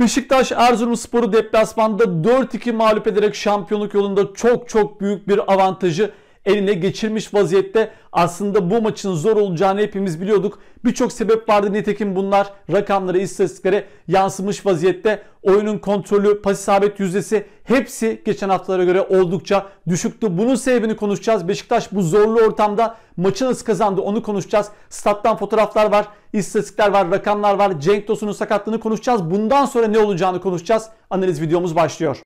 Beşiktaş Erzurumspor'u deplasmanda 4-2 mağlup ederek şampiyonluk yolunda çok çok büyük bir avantajı eline geçirmiş vaziyette. Aslında bu maçın zor olacağını hepimiz biliyorduk. Birçok sebep vardı nitekim bunlar rakamlara, istatistiklere yansımış vaziyette. Oyunun kontrolü, pas isabet yüzdesi hepsi geçen haftalara göre oldukça düşüktü. Bunun sebebini konuşacağız. Beşiktaş bu zorlu ortamda maçı nasıl kazandı onu konuşacağız. Stat'tan fotoğraflar var, istatistikler var, rakamlar var. Cenk Tosun'un sakatlığını konuşacağız. Bundan sonra ne olacağını konuşacağız. Analiz videomuz başlıyor.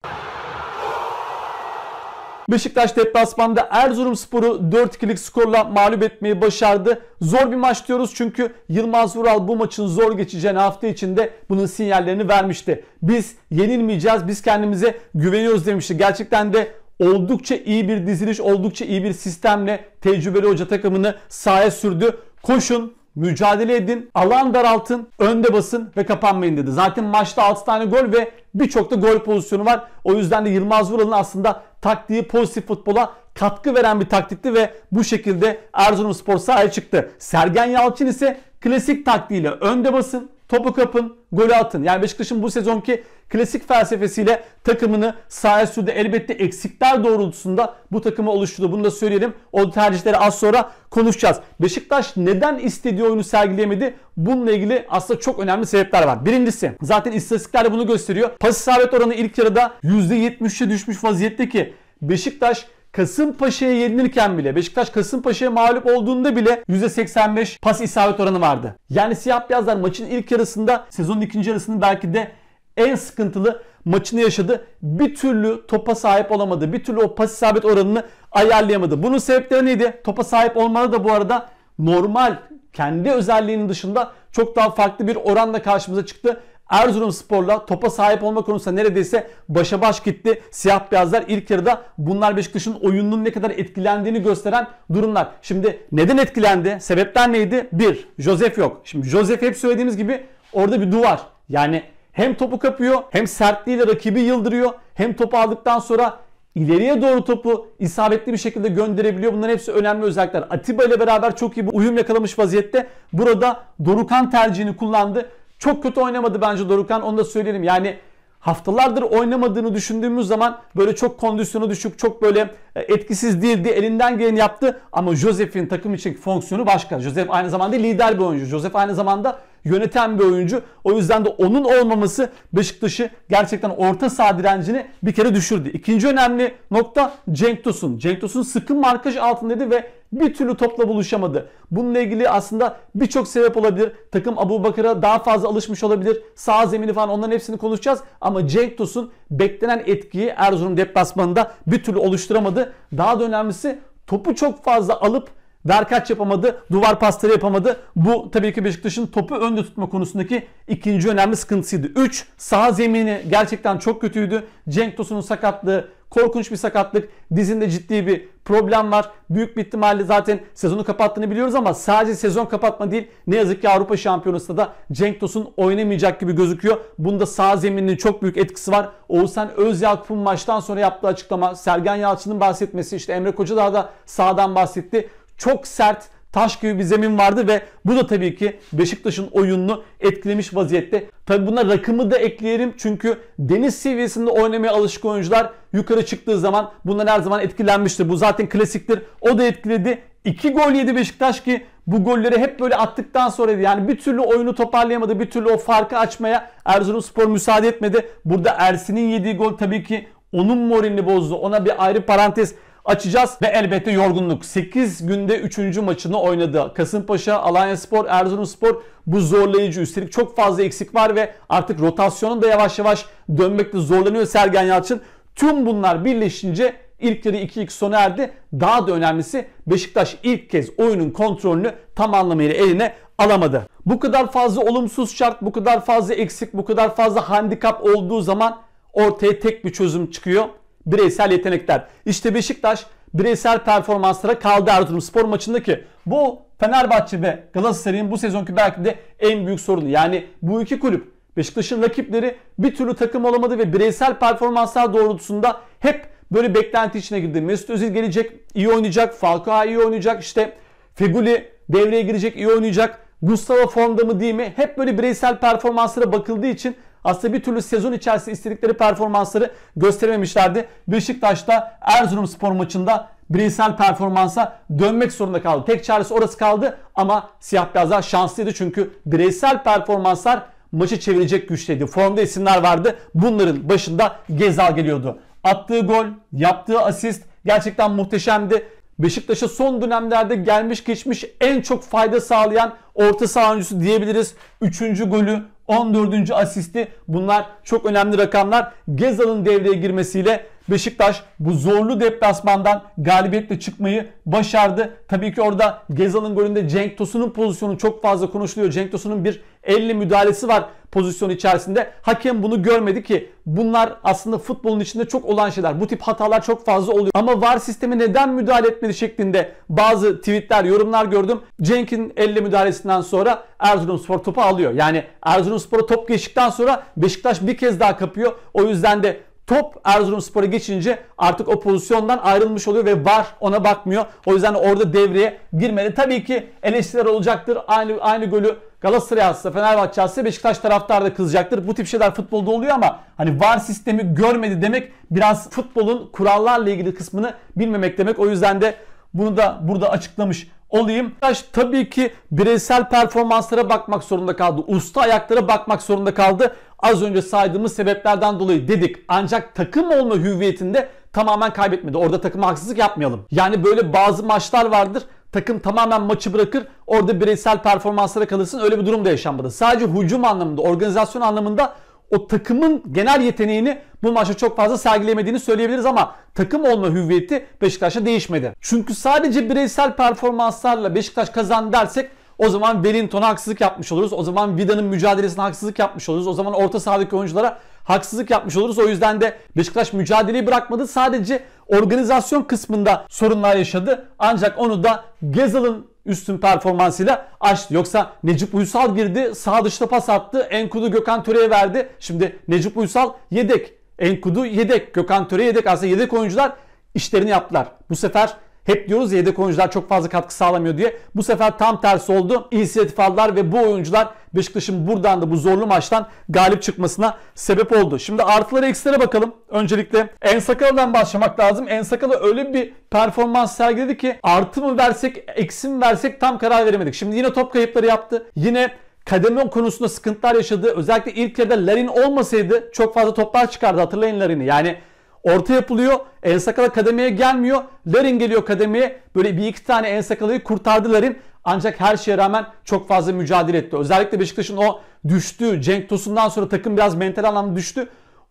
Beşiktaş deplasmanda Erzurumspor'u 4-2'lik skorla mağlup etmeyi başardı. Zor bir maç diyoruz çünkü Yılmaz Vural bu maçın zor geçeceğini hafta içinde bunun sinyallerini vermişti. Biz yenilmeyeceğiz, biz kendimize güveniyoruz demişti. Gerçekten de oldukça iyi bir diziliş, oldukça iyi bir sistemle tecrübeli hoca takımını sahaya sürdü. Koşun, mücadele edin, alan daraltın, önde basın ve kapanmayın dedi. Zaten maçta 6 tane gol ve birçok da gol pozisyonu var. O yüzden de Yılmaz Vural'ın aslında taktiği pozitif futbola katkı veren bir taktikti ve bu şekilde Erzurumspor sahaya çıktı. Sergen Yalçın ise klasik taktiğiyle önde basın, topu kapın, golü atın. Yani Beşiktaş'ın bu sezonki klasik felsefesiyle takımını sahaya sürdü. Elbette eksikler doğrultusunda bu takımı oluşturdu. Bunu da söyleyelim. O tercihleri az sonra konuşacağız. Beşiktaş neden istediği oyunu sergileyemedi? Bununla ilgili aslında çok önemli sebepler var. Birincisi zaten istatistikler de bunu gösteriyor. Pas isabet oranı ilk yarıda %70'e düşmüş vaziyette ki Beşiktaş Kasımpaşa'ya yenilirken bile Beşiktaş Kasımpaşa'ya mağlup olduğunda bile %85 pas isabet oranı vardı. Yani siyah beyazlar maçın ilk yarısında sezonun ikinci yarısının belki de en sıkıntılı maçını yaşadı. Bir türlü topa sahip olamadı. Bir türlü o pas isabet oranını ayarlayamadı. Bunun sebepleri neydi? Topa sahip olmalı da bu arada normal kendi özelliğinin dışında çok daha farklı bir oranla karşımıza çıktı. Erzurumspor'la topa sahip olma konusunda neredeyse başa baş gitti. Siyah beyazlar ilk yarıda bunlar Beşiktaş'ın oyununun ne kadar etkilendiğini gösteren durumlar. Şimdi neden etkilendi? Sebepler neydi? Bir, Josef yok. Şimdi Josef hep söylediğimiz gibi orada bir duvar. Yani hem topu kapıyor hem sertliğiyle rakibi yıldırıyor. Hem topu aldıktan sonra ileriye doğru topu isabetli bir şekilde gönderebiliyor. Bunların hepsi önemli özellikler. Atiba ile beraber çok iyi bir uyum yakalamış vaziyette. Burada Dorukan tercihini kullandı. Çok kötü oynamadı bence Dorukhan onu da söyleyelim. Yani haftalardır oynamadığını düşündüğümüz zaman böyle çok kondisyonu düşük, çok böyle e, etkisiz değildi. Elinden geleni yaptı ama Josef'in takım için fonksiyonu başka. Josef aynı zamanda lider bir oyuncu. Josef aynı zamanda yöneten bir oyuncu. O yüzden de onun olmaması Beşiktaş'ı gerçekten orta saha direncini bir kere düşürdü. İkinci önemli nokta Cenk Tosun. Cenk Tosun sıkı markaj altındaydı ve bir türlü topla buluşamadı. Bununla ilgili aslında birçok sebep olabilir. Takım Abu Bakır'a daha fazla alışmış olabilir. Sağ zemini falan onların hepsini konuşacağız. Ama Cenk Tosun beklenen etkiyi Erzurum deplasmanında bir türlü oluşturamadı. Daha da önemlisi topu çok fazla alıp Verkaç yapamadı, duvar pasları yapamadı. Bu tabii ki Beşiktaş'ın topu önde tutma konusundaki ikinci önemli sıkıntısıydı. 3. Saha zemini gerçekten çok kötüydü. Cenk Tosun'un sakatlığı, korkunç bir sakatlık. Dizinde ciddi bir problem var. Büyük bir ihtimalle zaten sezonu kapattığını biliyoruz ama sadece sezon kapatma değil. Ne yazık ki Avrupa Şampiyonası'nda da Cenk Tosun oynamayacak gibi gözüküyor. Bunda sağ zemininin çok büyük etkisi var. Oğuzhan Özyakup'un maçtan sonra yaptığı açıklama, Sergen Yalçın'ın bahsetmesi, işte Emre daha da sağdan bahsetti çok sert taş gibi bir zemin vardı ve bu da tabii ki Beşiktaş'ın oyununu etkilemiş vaziyette. Tabii buna rakımı da ekleyelim çünkü deniz seviyesinde oynamaya alışık oyuncular yukarı çıktığı zaman bunlar her zaman etkilenmiştir. Bu zaten klasiktir. O da etkiledi. 2 gol yedi Beşiktaş ki bu golleri hep böyle attıktan sonra yani bir türlü oyunu toparlayamadı. Bir türlü o farkı açmaya Erzurumspor müsaade etmedi. Burada Ersin'in yediği gol tabii ki onun moralini bozdu. Ona bir ayrı parantez açacağız ve elbette yorgunluk. 8 günde 3. maçını oynadı. Kasımpaşa, Alanya Spor, Erzurum Spor bu zorlayıcı. Üstelik çok fazla eksik var ve artık rotasyonun da yavaş yavaş dönmekte zorlanıyor Sergen Yalçın. Tüm bunlar birleşince ilkleri yarı 2-2 sona erdi. Daha da önemlisi Beşiktaş ilk kez oyunun kontrolünü tam anlamıyla eline alamadı. Bu kadar fazla olumsuz şart, bu kadar fazla eksik, bu kadar fazla handikap olduğu zaman ortaya tek bir çözüm çıkıyor bireysel yetenekler. İşte Beşiktaş bireysel performanslara kaldı Erzurumspor maçındaki. Bu Fenerbahçe ve Galatasaray'ın bu sezonki belki de en büyük sorunu. Yani bu iki kulüp Beşiktaş'ın rakipleri bir türlü takım olamadı ve bireysel performanslar doğrultusunda hep böyle beklenti içine girdi. Mesut Özil gelecek, iyi oynayacak, Falcao iyi oynayacak, işte Feguli devreye girecek, iyi oynayacak. Gustavo formda mı değil mi? Hep böyle bireysel performanslara bakıldığı için aslında bir türlü sezon içerisinde istedikleri performansları gösterememişlerdi. Beşiktaş'ta Erzurumspor maçında bireysel performansa dönmek zorunda kaldı. Tek çaresi orası kaldı ama siyah beyazlar şanslıydı çünkü bireysel performanslar maçı çevirecek güçteydi. Formda isimler vardı. Bunların başında Gezal geliyordu. Attığı gol, yaptığı asist gerçekten muhteşemdi. Beşiktaş'a son dönemlerde gelmiş geçmiş en çok fayda sağlayan orta saha diyebiliriz. Üçüncü golü 14. asisti bunlar çok önemli rakamlar. Gezal'ın devreye girmesiyle Beşiktaş bu zorlu deplasmandan galibiyetle çıkmayı başardı. Tabii ki orada Gezal'ın golünde Cenk Tosun'un pozisyonu çok fazla konuşuluyor. Cenk Tosun'un bir elle müdahalesi var pozisyon içerisinde. Hakem bunu görmedi ki bunlar aslında futbolun içinde çok olan şeyler. Bu tip hatalar çok fazla oluyor. Ama VAR sistemi neden müdahale etmedi şeklinde bazı tweetler, yorumlar gördüm. Cenk'in elle müdahalesinden sonra Erzurumspor topu alıyor. Yani Erzurumspor'a top geçtikten sonra Beşiktaş bir kez daha kapıyor. O yüzden de top Erzurumspor'a geçince artık o pozisyondan ayrılmış oluyor ve var ona bakmıyor. O yüzden orada devreye girmedi. Tabii ki eleştiriler olacaktır. Aynı aynı golü Galatasaray atsa, Fenerbahçe atsa Beşiktaş taraftar da kızacaktır. Bu tip şeyler futbolda oluyor ama hani VAR sistemi görmedi demek biraz futbolun kurallarla ilgili kısmını bilmemek demek. O yüzden de bunu da burada açıklamış olayım. Beşiktaş tabii ki bireysel performanslara bakmak zorunda kaldı. Usta ayaklara bakmak zorunda kaldı az önce saydığımız sebeplerden dolayı dedik. Ancak takım olma hüviyetinde tamamen kaybetmedi. Orada takıma haksızlık yapmayalım. Yani böyle bazı maçlar vardır. Takım tamamen maçı bırakır. Orada bireysel performanslara kalırsın. Öyle bir durum da yaşanmadı. Sadece hücum anlamında, organizasyon anlamında o takımın genel yeteneğini bu maçta çok fazla sergilemediğini söyleyebiliriz ama takım olma hüviyeti Beşiktaş'a değişmedi. Çünkü sadece bireysel performanslarla Beşiktaş kazan dersek o zaman Wellington'a haksızlık yapmış oluruz. O zaman Vida'nın mücadelesine haksızlık yapmış oluruz. O zaman orta sahadaki oyunculara haksızlık yapmış oluruz. O yüzden de Beşiktaş mücadeleyi bırakmadı. Sadece organizasyon kısmında sorunlar yaşadı. Ancak onu da Gezal'ın üstün performansıyla açtı. Yoksa Necip Uysal girdi, sağ dışta pas attı. Enkudu Gökhan Töre'ye verdi. Şimdi Necip Uysal yedek. Enkudu yedek. Gökhan Töre yedek. Aslında yedek oyuncular işlerini yaptılar. Bu sefer hep diyoruz ya yedek oyuncular çok fazla katkı sağlamıyor diye. Bu sefer tam tersi oldu. İnisiyatif aldılar ve bu oyuncular Beşiktaş'ın buradan da bu zorlu maçtan galip çıkmasına sebep oldu. Şimdi artıları eksilere bakalım. Öncelikle Ensakala'dan başlamak lazım. Ensakala öyle bir performans sergiledi ki artı mı versek eksi mi versek tam karar veremedik. Şimdi yine top kayıpları yaptı. Yine kademe konusunda sıkıntılar yaşadı. Özellikle ilk yarıda Larin olmasaydı çok fazla toplar çıkardı hatırlayın Larin'i. Yani Orta yapılıyor. en sakalı kademeye gelmiyor. Larin geliyor kademeye. Böyle bir iki tane Ensakala'yı kurtardı Larin. Ancak her şeye rağmen çok fazla mücadele etti. Özellikle Beşiktaş'ın o düştüğü Cenk Tosun'dan sonra takım biraz mental anlamda düştü.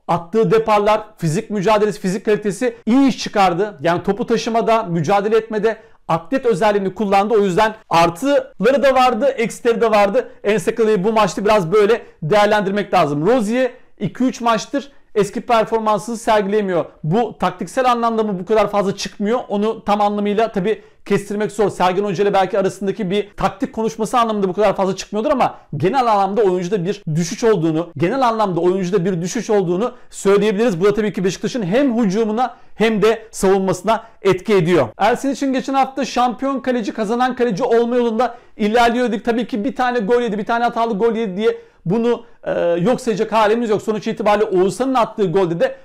Attığı deparlar, fizik mücadelesi, fizik kalitesi iyi iş çıkardı. Yani topu taşımada, mücadele etmede atlet özelliğini kullandı. O yüzden artıları da vardı, eksileri de vardı. En Ensekala'yı bu maçta biraz böyle değerlendirmek lazım. Rozier 2-3 maçtır eski performansını sergileyemiyor. Bu taktiksel anlamda mı bu kadar fazla çıkmıyor? Onu tam anlamıyla tabi kestirmek zor. Sergen Hoca ile belki arasındaki bir taktik konuşması anlamında bu kadar fazla çıkmıyordur ama genel anlamda oyuncuda bir düşüş olduğunu, genel anlamda oyuncuda bir düşüş olduğunu söyleyebiliriz. Bu da tabii ki Beşiktaş'ın hem hücumuna hem de savunmasına etki ediyor. Ersin için geçen hafta şampiyon kaleci kazanan kaleci olma yolunda ilerliyorduk. Tabii ki bir tane gol yedi, bir tane hatalı gol yedi diye bunu e, yok sayacak halimiz yok. Sonuç itibariyle Oğuzhan'ın attığı golde de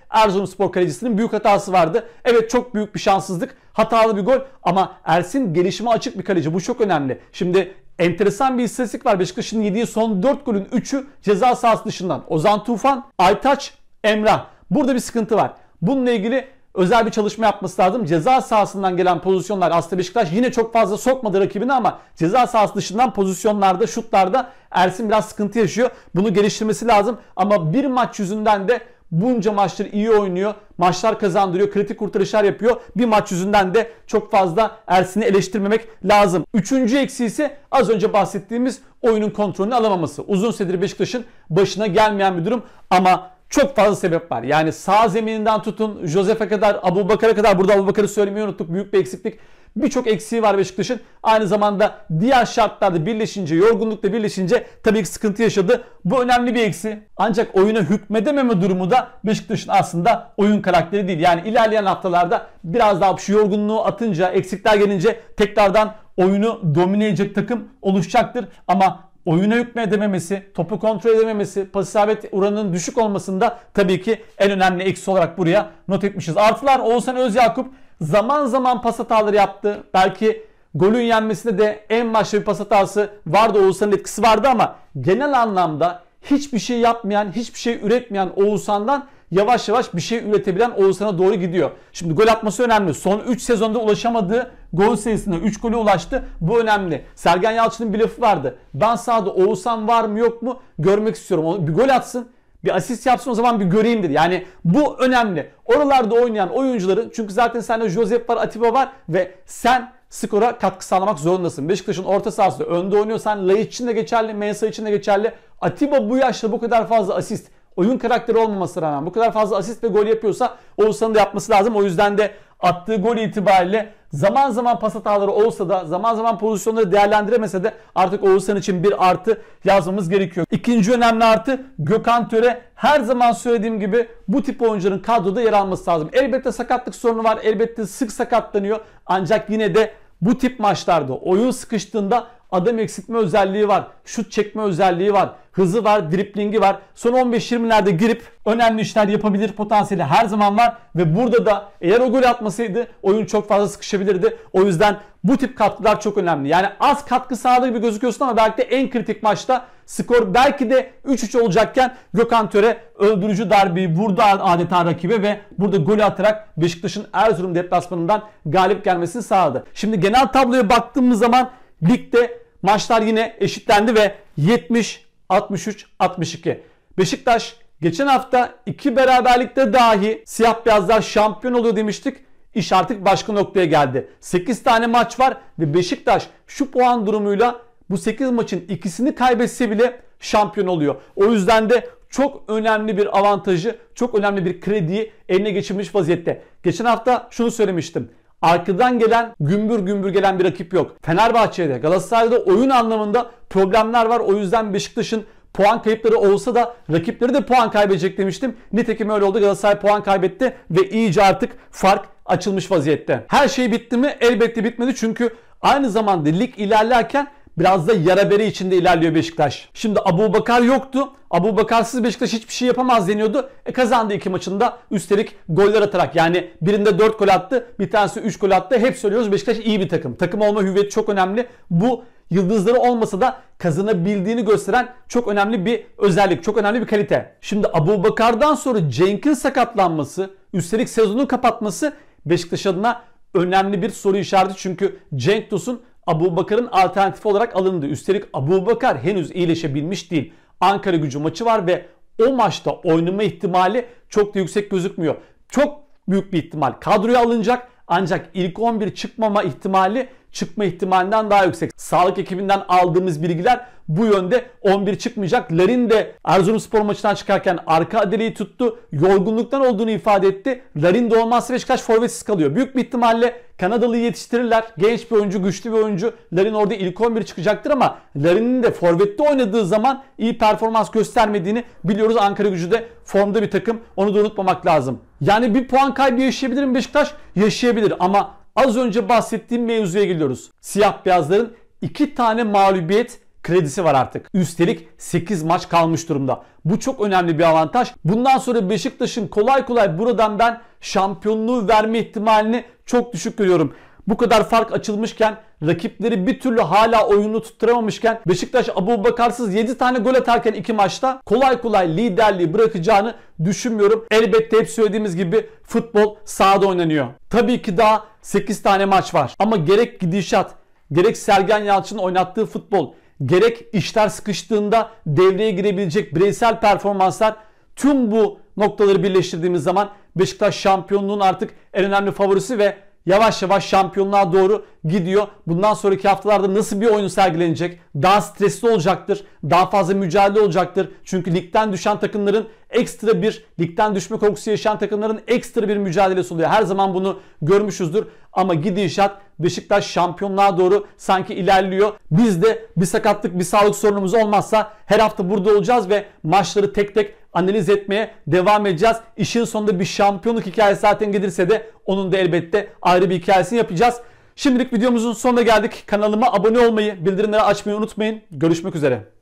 Spor kalecisinin büyük hatası vardı. Evet çok büyük bir şanssızlık. Hatalı bir gol ama Ersin gelişime açık bir kaleci. Bu çok önemli. Şimdi enteresan bir istatistik var. Beşiktaş'ın yediği son 4 golün 3'ü ceza sahası dışından. Ozan Tufan, Aytaç, Emrah. Burada bir sıkıntı var. Bununla ilgili özel bir çalışma yapması lazım. Ceza sahasından gelen pozisyonlar aslında Beşiktaş yine çok fazla sokmadı rakibini ama ceza sahası dışından pozisyonlarda, şutlarda Ersin biraz sıkıntı yaşıyor. Bunu geliştirmesi lazım ama bir maç yüzünden de bunca maçtır iyi oynuyor. Maçlar kazandırıyor. Kritik kurtarışlar yapıyor. Bir maç yüzünden de çok fazla Ersin'i eleştirmemek lazım. Üçüncü eksiği ise az önce bahsettiğimiz oyunun kontrolünü alamaması. Uzun süredir Beşiktaş'ın başına gelmeyen bir durum ama çok fazla sebep var. Yani sağ zemininden tutun Josef'e kadar, Abu Bakar'a kadar burada Abu Bakar'ı söylemeyi unuttuk. Büyük bir eksiklik. Birçok eksiği var Beşiktaş'ın. Aynı zamanda diğer şartlarda birleşince, yorgunlukla birleşince tabii ki sıkıntı yaşadı. Bu önemli bir eksi. Ancak oyuna hükmedememe durumu da Beşiktaş'ın aslında oyun karakteri değil. Yani ilerleyen haftalarda biraz daha şu yorgunluğu atınca, eksikler gelince tekrardan oyunu domine edecek takım oluşacaktır. Ama oyuna hükmedememesi, topu kontrol edememesi, pas isabet oranının düşük olmasında tabii ki en önemli eksi olarak buraya not etmişiz. Artılar Oğuzhan Özyakup zaman zaman pas hataları yaptı. Belki golün yenmesinde de en başta bir pas hatası vardı. Oğuzhan'ın etkisi vardı ama genel anlamda hiçbir şey yapmayan, hiçbir şey üretmeyen Oğuzhan'dan yavaş yavaş bir şey üretebilen Oğuzhan'a doğru gidiyor. Şimdi gol atması önemli. Son 3 sezonda ulaşamadığı Gol sayısında 3 gole ulaştı. Bu önemli. Sergen Yalçın'ın bir lafı vardı. Ben sahada Oğuzhan var mı yok mu görmek istiyorum. bir gol atsın bir asist yapsın o zaman bir göreyim dedi. Yani bu önemli. Oralarda oynayan oyuncuların çünkü zaten sende Josep var, Atiba var ve sen skora katkı sağlamak zorundasın. Beşiktaş'ın orta sahası önde oynuyorsan Lay için de geçerli, Mensa için de geçerli. Atiba bu yaşta bu kadar fazla asist oyun karakteri olmaması rağmen bu kadar fazla asist ve gol yapıyorsa Oğuzhan'ın da yapması lazım. O yüzden de attığı gol itibariyle zaman zaman pas hataları olsa da zaman zaman pozisyonları değerlendiremese de artık Oğuzhan için bir artı yazmamız gerekiyor. İkinci önemli artı Gökhan Töre her zaman söylediğim gibi bu tip oyuncuların kadroda yer alması lazım. Elbette sakatlık sorunu var. Elbette sık sakatlanıyor. Ancak yine de bu tip maçlarda oyun sıkıştığında Adam eksiltme özelliği var. Şut çekme özelliği var. Hızı var, driplingi var. Son 15-20'lerde girip önemli işler yapabilir potansiyeli her zaman var. Ve burada da eğer o gol atmasaydı oyun çok fazla sıkışabilirdi. O yüzden bu tip katkılar çok önemli. Yani az katkı sağladığı gibi gözüküyorsun ama belki de en kritik maçta skor belki de 3-3 olacakken Gökhan Töre öldürücü darbeyi vurdu adeta rakibe ve burada golü atarak Beşiktaş'ın Erzurum deplasmanından galip gelmesini sağladı. Şimdi genel tabloya baktığımız zaman Ligde maçlar yine eşitlendi ve 70 63 62. Beşiktaş geçen hafta iki beraberlikte dahi siyah beyazlar şampiyon oluyor demiştik. İş artık başka noktaya geldi. 8 tane maç var ve Beşiktaş şu puan durumuyla bu 8 maçın ikisini kaybetse bile şampiyon oluyor. O yüzden de çok önemli bir avantajı, çok önemli bir krediyi eline geçirmiş vaziyette. Geçen hafta şunu söylemiştim. Arkadan gelen gümbür gümbür gelen bir rakip yok. Fenerbahçe'de, Galatasaray'da oyun anlamında problemler var. O yüzden Beşiktaş'ın puan kayıpları olsa da rakipleri de puan kaybedecek demiştim. Nitekim öyle oldu. Galatasaray puan kaybetti ve iyice artık fark açılmış vaziyette. Her şey bitti mi? Elbette bitmedi çünkü aynı zamanda lig ilerlerken Biraz da yara bere içinde ilerliyor Beşiktaş. Şimdi Abu Bakar yoktu. Abu Bakarsız Beşiktaş hiçbir şey yapamaz deniyordu. E kazandı iki maçında. Üstelik goller atarak yani birinde 4 gol attı. Bir tanesi 3 gol attı. Hep söylüyoruz Beşiktaş iyi bir takım. Takım olma hüviyeti çok önemli. Bu yıldızları olmasa da kazanabildiğini gösteren çok önemli bir özellik, çok önemli bir kalite. Şimdi Abu Bakar'dan sonra Cenk'in sakatlanması, üstelik sezonu kapatması Beşiktaş adına önemli bir soru işareti. Çünkü Cenk Tosun Abu Bakar'ın alternatif olarak alındı. Üstelik Abu Bakar henüz iyileşebilmiş değil. Ankara gücü maçı var ve o maçta oynama ihtimali çok da yüksek gözükmüyor. Çok büyük bir ihtimal kadroya alınacak ancak ilk 11 çıkmama ihtimali çıkma ihtimalinden daha yüksek. Sağlık ekibinden aldığımız bilgiler bu yönde 11 çıkmayacak. Larin de Erzurum spor maçından çıkarken arka adeliği tuttu. Yorgunluktan olduğunu ifade etti. Larin de olmazsa Beşiktaş forvetsiz kalıyor. Büyük bir ihtimalle Kanadalı yetiştirirler. Genç bir oyuncu, güçlü bir oyuncu. Larin orada ilk 11 çıkacaktır ama Larin'in de forvette oynadığı zaman iyi performans göstermediğini biliyoruz. Ankara gücü de formda bir takım. Onu da unutmamak lazım. Yani bir puan kaybı yaşayabilir mi Beşiktaş? Yaşayabilir ama az önce bahsettiğim mevzuya geliyoruz. Siyah beyazların iki tane mağlubiyet kredisi var artık. Üstelik 8 maç kalmış durumda. Bu çok önemli bir avantaj. Bundan sonra Beşiktaş'ın kolay kolay buradan ben şampiyonluğu verme ihtimalini çok düşük görüyorum. Bu kadar fark açılmışken rakipleri bir türlü hala oyunu tutturamamışken Beşiktaş Abu Bakarsız 7 tane gol atarken 2 maçta kolay kolay liderliği bırakacağını düşünmüyorum. Elbette hep söylediğimiz gibi futbol sahada oynanıyor. Tabii ki daha 8 tane maç var ama gerek gidişat gerek Sergen Yalçın oynattığı futbol gerek işler sıkıştığında devreye girebilecek bireysel performanslar tüm bu noktaları birleştirdiğimiz zaman Beşiktaş şampiyonluğun artık en önemli favorisi ve yavaş yavaş şampiyonluğa doğru gidiyor. Bundan sonraki haftalarda nasıl bir oyun sergilenecek? Daha stresli olacaktır. Daha fazla mücadele olacaktır. Çünkü ligden düşen takımların ekstra bir ligden düşme korkusu yaşayan takımların ekstra bir mücadelesi oluyor. Her zaman bunu görmüşüzdür. Ama gidişat Beşiktaş şampiyonluğa doğru sanki ilerliyor. Biz de bir sakatlık bir sağlık sorunumuz olmazsa her hafta burada olacağız ve maçları tek tek analiz etmeye devam edeceğiz. İşin sonunda bir şampiyonluk hikayesi zaten gelirse de onun da elbette ayrı bir hikayesini yapacağız. Şimdilik videomuzun sonuna geldik. Kanalıma abone olmayı, bildirimleri açmayı unutmayın. Görüşmek üzere.